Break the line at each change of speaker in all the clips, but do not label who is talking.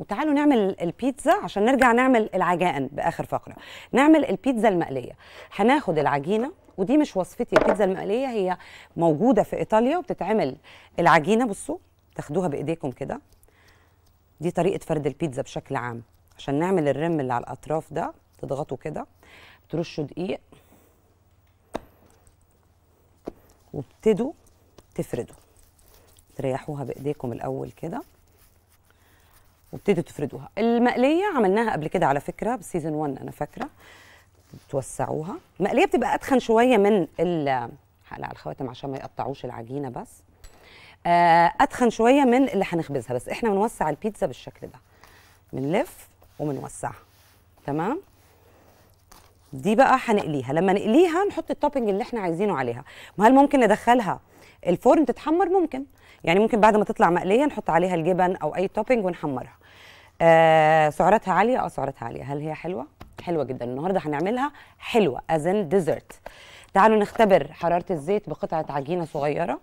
وتعالوا نعمل البيتزا عشان نرجع نعمل العجائن باخر فقره نعمل البيتزا المقليه هناخد العجينه ودي مش وصفتي البيتزا المقليه هي موجوده في ايطاليا وبتتعمل العجينه بصوا تاخدوها بايديكم كده دي طريقه فرد البيتزا بشكل عام عشان نعمل الرم اللي على الاطراف ده تضغطوا كده ترشوا دقيق وابتدوا تفردوا تريحوها بايديكم الاول كده وابتدوا تفردوها المقليه عملناها قبل كده على فكره بالسيزون 1 انا فاكره توسعوها المقليه بتبقى اتخن شويه من ال على الخواتم عشان ما يقطعوش العجينه بس آه، اتخن شويه من اللي هنخبزها بس احنا بنوسع البيتزا بالشكل ده بنلف وبنوسعها تمام دي بقى هنقليها لما نقليها نحط التوبنج اللي احنا عايزينه عليها وهل ممكن ندخلها الفرن تتحمر ممكن يعني ممكن بعد ما تطلع مقليه نحط عليها الجبن او اي توبنج ونحمرها آه سعراتها عاليه اه سعراتها عاليه هل هي حلوه حلوه جدا النهارده هنعملها حلوه ازن ديزرت تعالوا نختبر حراره الزيت بقطعه عجينه صغيره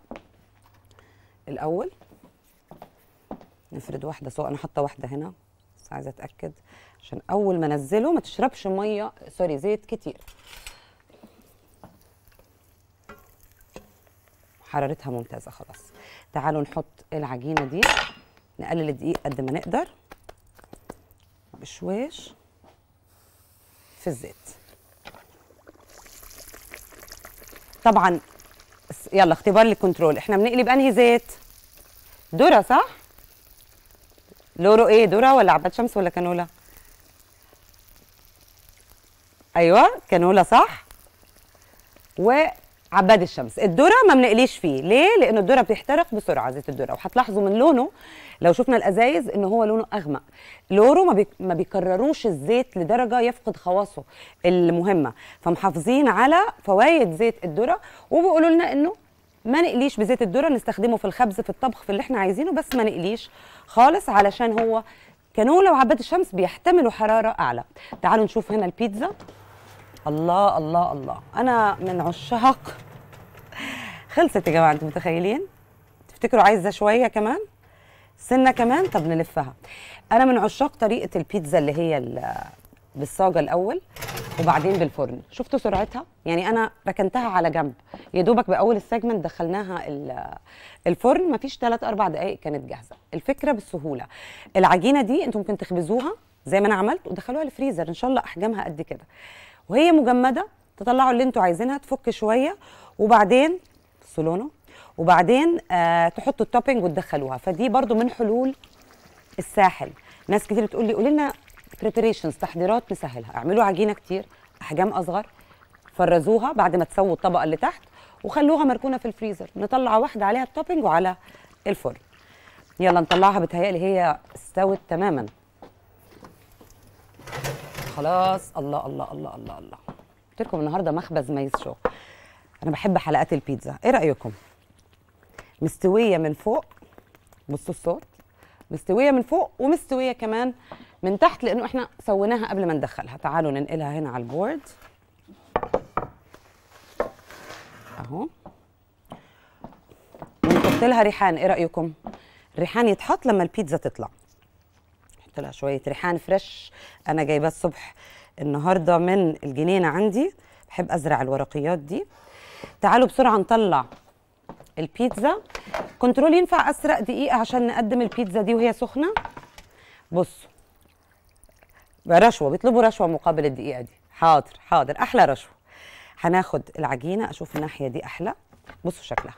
الاول نفرد واحده سواء انا حاطه واحده هنا بس عايزه اتاكد عشان اول ما انزله ما تشربش ميه سوري زيت كتير حرارتها ممتازه خلاص تعالوا نحط العجينه دي نقلل الدقيق قد ما نقدر بشويش في الزيت طبعا يلا اختبار الكنترول احنا بنقلب انهي زيت ذره صح لوره ايه ذره ولا عباد شمس ولا كانولا ايوه كانولا صح و عباد الشمس الذره ما بنقليش فيه ليه لانه الذره بيحترق بسرعه زيت الذره وهتلاحظوا من لونه لو شفنا الازايز ان هو لونه اغمق لونه ما, بي... ما بيكرروش الزيت لدرجه يفقد خواصه المهمه فمحافظين على فوائد زيت الذره وبيقولوا لنا انه ما نقليش بزيت الذره نستخدمه في الخبز في الطبخ في اللي احنا عايزينه بس ما نقليش خالص علشان هو كانولا وعباد الشمس بيحتملوا حراره اعلى تعالوا نشوف هنا البيتزا الله الله الله انا من عشاق خلصت يا جماعه انتوا متخيلين تفتكروا عايزه شويه كمان سنه كمان طب نلفها انا من عشاق طريقه البيتزا اللي هي بالصاجه الاول وبعدين بالفرن شفتوا سرعتها يعني انا ركنتها على جنب يا دوبك باول السيجمنت دخلناها الفرن مفيش 3 4 دقائق كانت جاهزه الفكره بالسهوله العجينه دي انتم ممكن تخبزوها زي ما انا عملت ودخلوها الفريزر ان شاء الله احجامها قد كده وهي مجمده تطلعوا اللي انتوا عايزينها تفك شويه وبعدين سولونو وبعدين آه تحطوا التوبنج وتدخلوها فدي برضو من حلول الساحل ناس كتير بتقول لي قولي لنا بريبريشنز تحضيرات نسهلها اعملوا عجينه كتير احجام اصغر فرزوها بعد ما تسووا الطبقه اللي تحت وخلوها مركونه في الفريزر نطلع واحده عليها التوبنج وعلى الفرن يلا نطلعها بتهيألي هي استوت تماما خلاص الله الله الله الله الله قلت لكم النهارده مخبز ميز شو انا بحب حلقات البيتزا ايه رايكم مستويه من فوق بصوا الصوت مستويه من فوق ومستويه كمان من تحت لانه احنا سويناها قبل ما ندخلها تعالوا ننقلها هنا على البورد اهو ونحط لها ريحان ايه رايكم الريحان يتحط لما البيتزا تطلع طلع شويه ريحان فريش انا جايباه الصبح النهارده من الجنينه عندي بحب ازرع الورقيات دي تعالوا بسرعه نطلع البيتزا كنترول ينفع اسرق دقيقه عشان نقدم البيتزا دي وهي سخنه بصوا رشوه بيطلبوا رشوه مقابل الدقيقه دي حاضر حاضر احلى رشوه هناخد العجينه اشوف الناحيه دي احلى بصوا شكلها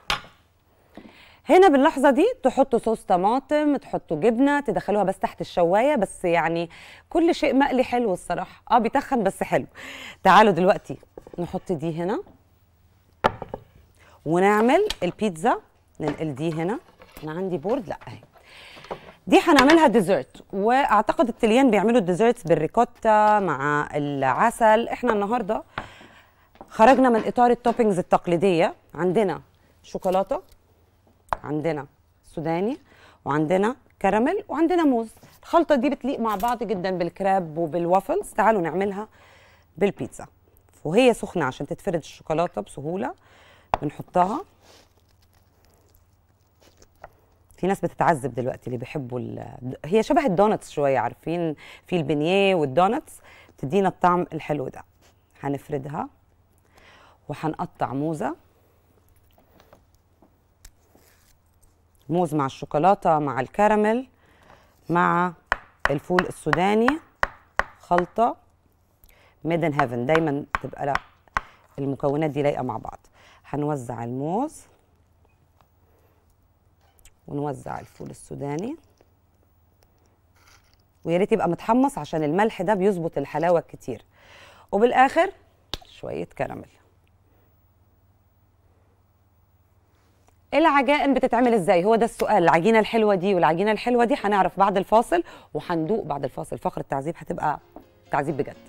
هنا باللحظه دي تحطوا صوص طماطم تحطوا جبنه تدخلوها بس تحت الشوايه بس يعني كل شيء مقلي حلو الصراحه اه بيتخن بس حلو تعالوا دلوقتي نحط دي هنا ونعمل البيتزا ننقل دي هنا انا عندي بورد لا اهي دي هنعملها ديزرت واعتقد التليان بيعملوا الديزرتس بالريكوتا مع العسل احنا النهارده خرجنا من اطار التوبينجز التقليديه عندنا شوكولاته عندنا سوداني وعندنا كراميل وعندنا موز الخلطه دي بتليق مع بعض جدا بالكراب وبالوافلز تعالوا نعملها بالبيتزا وهي سخنه عشان تتفرد الشوكولاته بسهوله بنحطها في ناس بتتعذب دلوقتي اللي بيحبوا هي شبه الدونتس شويه عارفين في البنيه والدونتس بتدينا الطعم الحلو ده هنفردها وهنقطع موزه موز مع الشوكولاته مع الكراميل مع الفول السوداني خلطه ميدن هيفن دايما تبقى لا المكونات دي لايقه مع بعض هنوزع الموز ونوزع الفول السوداني ويا ريت يبقى متحمص عشان الملح ده بيظبط الحلاوه كتير وبالاخر شويه كراميل العجائن بتتعمل ازاي هو ده السؤال العجينه الحلوه دي والعجينه الحلوه دي هنعرف بعد الفاصل وهندوق بعد الفاصل فقره التعذيب هتبقى تعذيب بجد